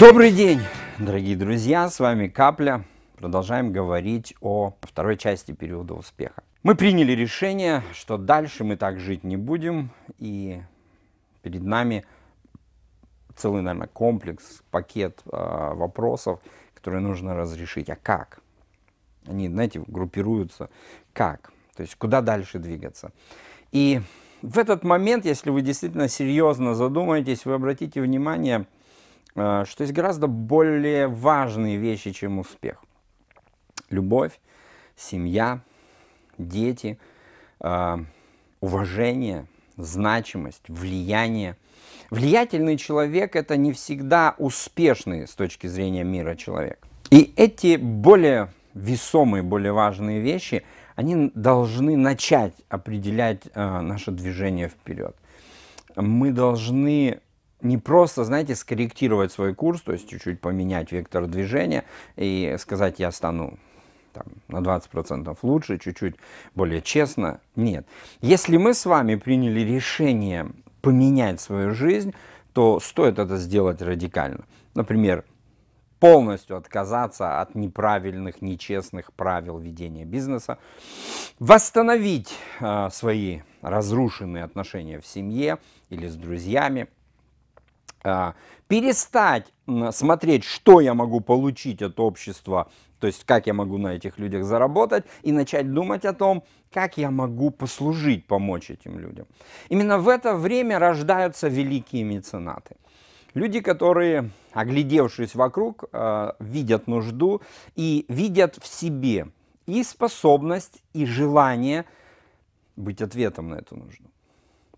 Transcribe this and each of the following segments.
Добрый день, дорогие друзья, с вами Капля. Продолжаем говорить о второй части периода успеха. Мы приняли решение, что дальше мы так жить не будем, и перед нами целый, наверное, комплекс, пакет э, вопросов, которые нужно разрешить. А как? Они, знаете, группируются как? То есть куда дальше двигаться? И в этот момент, если вы действительно серьезно задумаетесь, вы обратите внимание – Э, что есть гораздо более важные вещи, чем успех. Любовь, семья, дети, э, уважение, значимость, влияние. Влиятельный человек – это не всегда успешный с точки зрения мира человек. И эти более весомые, более важные вещи, они должны начать определять э, наше движение вперед. Мы должны не просто, знаете, скорректировать свой курс, то есть чуть-чуть поменять вектор движения и сказать, я стану там, на 20% лучше, чуть-чуть более честно. Нет. Если мы с вами приняли решение поменять свою жизнь, то стоит это сделать радикально. Например, полностью отказаться от неправильных, нечестных правил ведения бизнеса, восстановить э, свои разрушенные отношения в семье или с друзьями, а, перестать смотреть, что я могу получить от общества, то есть как я могу на этих людях заработать, и начать думать о том, как я могу послужить, помочь этим людям. Именно в это время рождаются великие меценаты. Люди, которые, оглядевшись вокруг, а, видят нужду и видят в себе и способность, и желание быть ответом на эту нужду.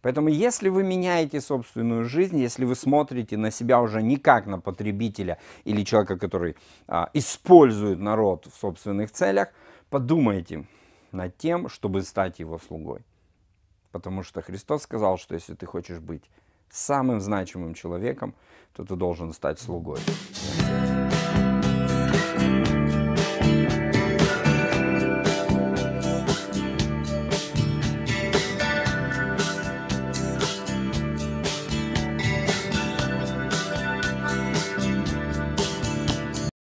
Поэтому если вы меняете собственную жизнь, если вы смотрите на себя уже не как на потребителя или человека, который а, использует народ в собственных целях, подумайте над тем, чтобы стать его слугой. Потому что Христос сказал, что если ты хочешь быть самым значимым человеком, то ты должен стать слугой.